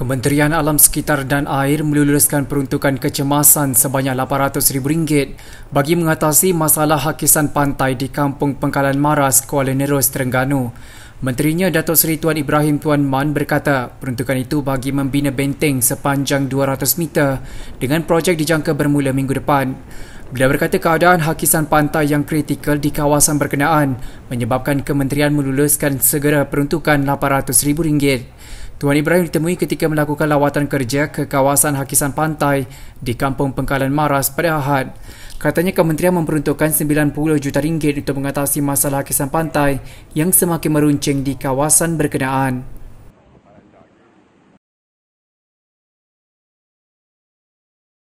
Kementerian Alam Sekitar dan Air meluluskan peruntukan kecemasan sebanyak rm ringgit bagi mengatasi masalah hakisan pantai di Kampung Pengkalan Maras, Kuala Nerus, Terengganu. Menterinya Datuk Seri Tuan Ibrahim Tuan Man berkata peruntukan itu bagi membina benteng sepanjang 200 meter dengan projek dijangka bermula minggu depan. Beliau berkata keadaan hakisan pantai yang kritikal di kawasan berkenaan menyebabkan kementerian meluluskan segera peruntukan rm ringgit. Tuan Ibrahim ditemui ketika melakukan lawatan kerja ke kawasan hakisan pantai di Kampung Pengkalan Maras pada Ahad. Katanya kementerian memperuntukkan RM90 juta ringgit untuk mengatasi masalah hakisan pantai yang semakin meruncing di kawasan berkenaan.